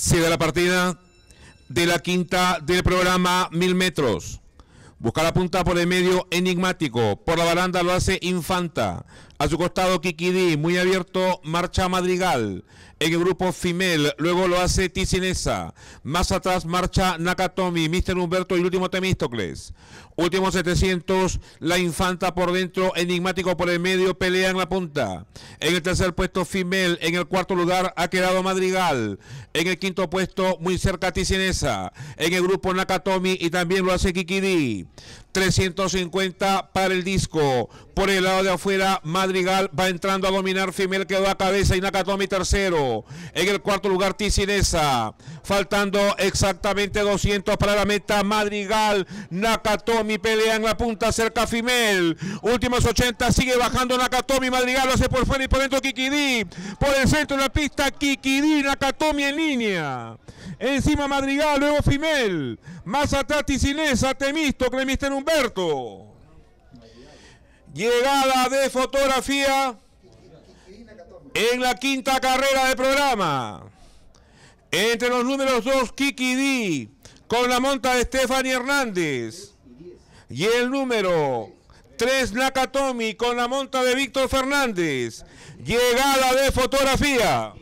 se da la partida de la quinta del programa Mil Metros. Busca la punta por el medio enigmático. Por la baranda lo hace Infanta. A su costado Kikidi, muy abierto, marcha Madrigal. En el grupo Fimel, luego lo hace Ticinesa. Más atrás marcha Nakatomi, Mister Humberto y el último Temístocles. Último 700, la Infanta por dentro, Enigmático por el medio, pelea en la punta. En el tercer puesto Fimel, en el cuarto lugar ha quedado Madrigal. En el quinto puesto, muy cerca Ticinesa. En el grupo Nakatomi y también lo hace Kikidi. 350 para el disco. Por el lado de afuera, Madrigal va entrando a dominar. Fimel quedó a cabeza y Nakatomi tercero. En el cuarto lugar, Ticinesa. Faltando exactamente 200 para la meta. Madrigal, Nakatomi pelea en la punta cerca Fimel. Últimos 80, sigue bajando Nakatomi. Madrigal lo hace por fuera y por dentro Kikidi. Por el centro de la pista, Kikidi, Nakatomi en línea. Encima Madrigal, luego Fimel. Más atrás Ticinesa, Temisto, un Humberto. Llegada de fotografía en la quinta carrera del programa. Entre los números 2, Kiki D, con la monta de Stephanie Hernández. Y el número 3, Nakatomi, con la monta de Víctor Fernández. Llegada de fotografía.